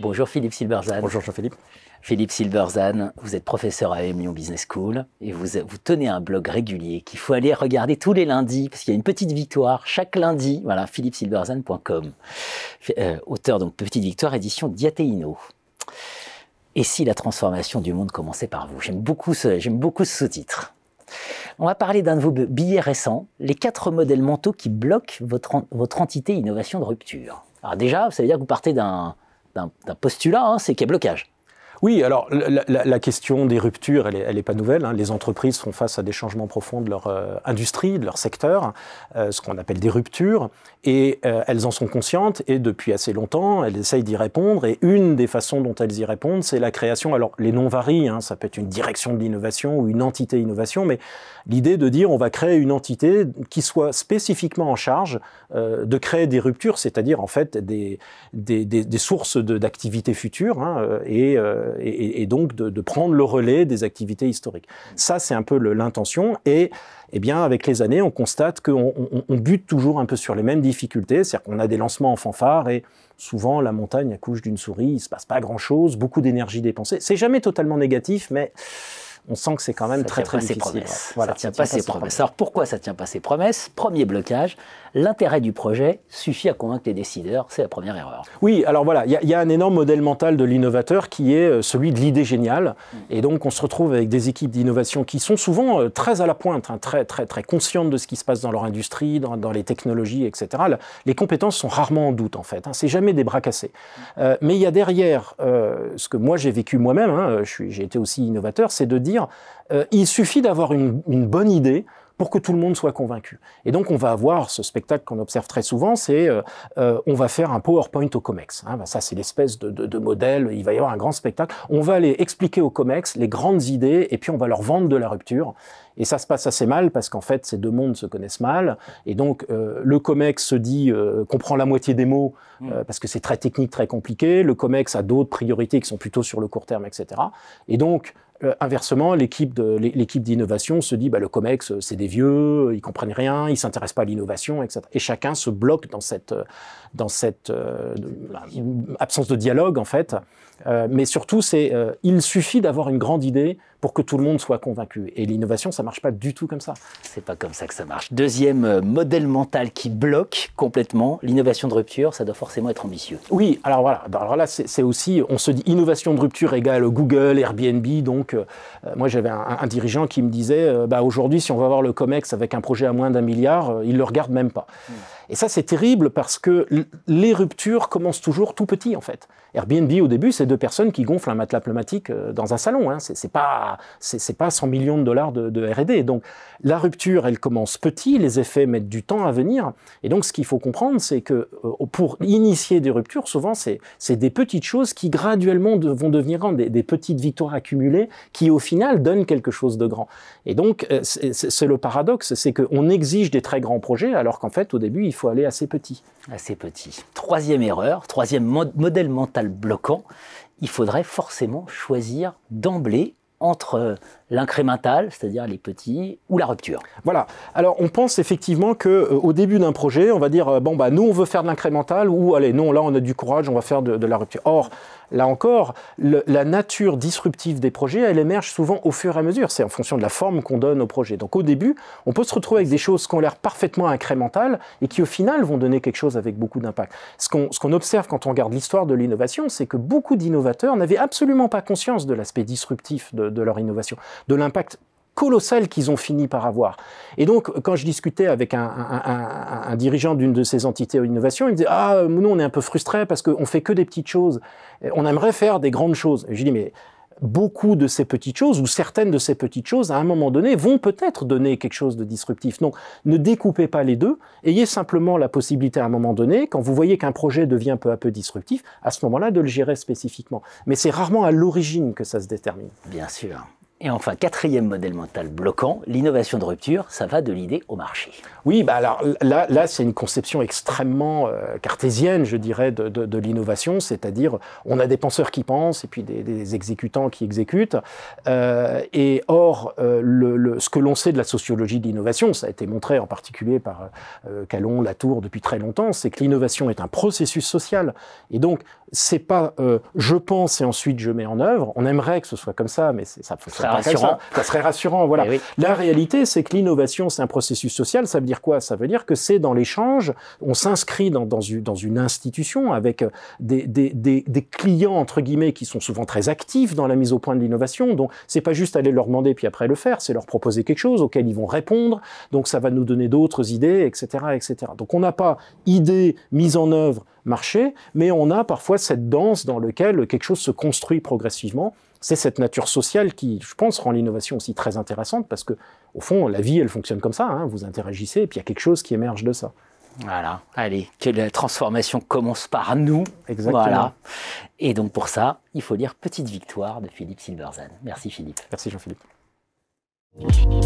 Bonjour Philippe Silberzan. Bonjour Jean-Philippe. Philippe Silberzan, vous êtes professeur à Emilion Business School et vous, tenez un blog régulier qu'il faut aller regarder tous les lundis parce qu'il y a une petite victoire chaque lundi. Voilà, philippesilberzan.com. Euh, auteur donc Petite Victoire, édition Diatéino. Et si la transformation du monde commençait par vous J'aime beaucoup ce, j'aime beaucoup ce sous-titre. On va parler d'un de vos billets récents, les quatre modèles mentaux qui bloquent votre, votre entité innovation de rupture. Alors déjà, ça veut dire que vous partez d'un d'un postulat, hein, c'est qu'il y a blocage. Oui, alors la, question des ruptures, elle n'est pas nouvelle. Hein. Les entreprises font face à des changements profonds de leur euh, industrie, de leur secteur, euh, ce qu'on appelle des ruptures, et euh, elles en sont conscientes, et depuis assez longtemps, elles essayent d'y répondre, et une des façons dont elles y répondent, c'est la création, alors les noms varient, hein, ça peut être une direction de l'innovation ou une entité innovation, mais l'idée de dire on va créer une entité qui soit spécifiquement en charge de créer des ruptures, c'est-à-dire en fait des, des, sources d'activités futures, hein, et euh, et, donc de, prendre le relais des activités historiques. Ça, c'est un peu l'intention. Et eh bien, avec les années, on constate qu'on bute toujours un peu sur les mêmes difficultés. C'est-à-dire qu'on a des lancements en fanfare et souvent la montagne accouche d'une souris, il ne se passe pas grand-chose, beaucoup d'énergie dépensée. C'est jamais totalement négatif, mais on sent que c'est quand même très très, difficile. ça ne tient, pas, ses, promesses. Alors pourquoi ça tient pas ses promesses Premier blocage, l'intérêt du projet suffit à convaincre les décideurs, c'est la première erreur. Oui, alors voilà, il y, a un énorme modèle mental de l'innovateur qui est euh, celui de l'idée géniale. Mm. Et donc on se retrouve avec des équipes d'innovation qui sont souvent euh, très à la pointe, hein, très très très conscientes de ce qui se passe dans leur industrie, dans, les technologies, etc. Les compétences sont rarement en doute en fait, hein, c'est jamais des bras cassés. Mm. Euh, mais il y a derrière ce que moi j'ai vécu moi-même, hein, j'ai été aussi innovateur, c'est de dire euh, il suffit d'avoir une, bonne idée pour que tout le monde soit convaincu. Et donc on va avoir ce spectacle qu'on observe très souvent, c'est euh, euh, on va faire un PowerPoint au COMEX. Hein. Ben, ça c'est l'espèce de, modèle, il va y avoir un grand spectacle. On va aller expliquer au COMEX les grandes idées et puis on va leur vendre de la rupture. Et ça se passe assez mal parce qu'en fait ces deux mondes se connaissent mal. Et donc le COMEX se dit comprend la moitié des mots mmh. parce que c'est très technique, très compliqué. Le COMEX a d'autres priorités qui sont plutôt sur le court terme, etc. Et donc euh, inversement, l'équipe d'innovation se dit bah, le COMEX, euh, c'est des vieux, euh, ils comprennent rien, ils s'intéressent pas à l'innovation, etc. Et chacun se bloque dans cette, absence de dialogue, en fait. mais surtout, il suffit d'avoir une grande idée pour que tout le monde soit convaincu. Et l'innovation, ça marche pas du tout comme ça. C'est pas comme ça que ça marche. Deuxième euh, modèle mental qui bloque complètement l'innovation de rupture, ça doit forcément être ambitieux. Oui, alors voilà. Bah, alors là, c'est aussi, on se dit innovation de rupture égale Google, Airbnb. Donc, euh, euh, moi, j'avais un, dirigeant qui me disait, bah, aujourd'hui, si on va voir le Comex avec un projet à moins d'un milliard, il il le regarde même pas. Hmm. Et ça, c'est terrible parce que les ruptures commencent toujours tout petit, en fait. Airbnb, au début, c'est deux personnes qui gonflent un matelas pneumatique euh, dans un salon. Hein. C'est pas, c'est pas 100 millions de dollars de, R&D. Donc, la rupture, elle commence petit. Les effets mettent du temps à venir. Et donc, ce qu'il faut comprendre, c'est que euh, pour initier des ruptures, souvent, c'est des petites choses qui graduellement vont devenir grandes, des, des, petites victoires accumulées qui, au final, donnent quelque chose de grand. Et donc, euh, c'est le paradoxe, c'est qu'on exige des très grands projets alors qu'en fait, au début, il faut aller assez petit. Assez petit. Troisième erreur, troisième modèle mental bloquant, il faudrait forcément choisir d'emblée entre l'incrémental, c'est-à-dire les petits, ou la rupture. Voilà. Alors on pense effectivement que euh, au début d'un projet, on va dire euh, bon bah nous on veut faire de l'incrémental ou allez non là on a du courage, on va faire de, la rupture. Or là encore, la nature disruptive des projets, elle émerge souvent au fur et à mesure. C'est en fonction de la forme qu'on donne au projet. Donc au début, on peut se retrouver avec des choses qui ont l'air parfaitement incrémentales et qui au final vont donner quelque chose avec beaucoup d'impact. Ce qu'on observe quand on regarde l'histoire de l'innovation, c'est que beaucoup d'innovateurs n'avaient absolument pas conscience de l'aspect disruptif de leur innovation de l'impact colossal qu'ils ont fini par avoir. Et donc, quand je discutais avec un, dirigeant d'une de ces entités d'innovation, il me disait Ah, nous, on est un peu frustrés parce qu'on fait que des petites choses. On aimerait faire des grandes choses. Et je dis Mais beaucoup de ces petites choses, ou certaines de ces petites choses, à un moment donné, vont peut-être donner quelque chose de disruptif. Donc, ne découpez pas les deux, ayez simplement la possibilité à un moment donné, quand vous voyez qu'un projet devient peu à peu disruptif, à ce moment-là, de le gérer spécifiquement. Mais c'est rarement à l'origine que ça se détermine. Bien sûr. Et enfin, quatrième modèle mental bloquant, l'innovation de rupture, ça va de l'idée au marché. Oui, bah alors là, là c'est une conception extrêmement euh, cartésienne, je dirais, de, l'innovation, c'est-à-dire on a des penseurs qui pensent et puis des, exécutants qui exécutent. Euh, et or, euh, ce que l'on sait de la sociologie de l'innovation, ça a été montré en particulier par Calon, Latour depuis très longtemps, c'est que l'innovation est un processus social. Et donc, c'est pas euh, je pense et ensuite je mets en œuvre. On aimerait que ce soit comme ça, mais ça, serait rassurant. Ça. serait rassurant, voilà. Eh la réalité, c'est que l'innovation, c'est un processus social. Ça veut dire quoi Ça veut dire que c'est dans l'échange. On s'inscrit dans, une institution avec euh, des, clients entre guillemets qui sont souvent très actifs dans la mise au point de l'innovation. Donc c'est pas juste aller leur demander puis après le faire, c'est leur proposer quelque chose auquel ils vont répondre. Donc ça va nous donner d'autres idées, etc., etc. Donc on n'a pas idée mise en œuvre marché, mais on a parfois cette danse dans laquelle quelque chose se construit progressivement. C'est cette nature sociale qui, je pense, rend l'innovation aussi très intéressante parce que, au fond, la vie, elle fonctionne comme ça. Hein. vous interagissez et puis il y a quelque chose qui émerge de ça. Voilà, allez, que la transformation commence par nous. Exactement. Voilà. Et donc pour ça, il faut lire Petite Victoire de Philippe Silberzan. Merci Philippe. Merci Jean-Philippe.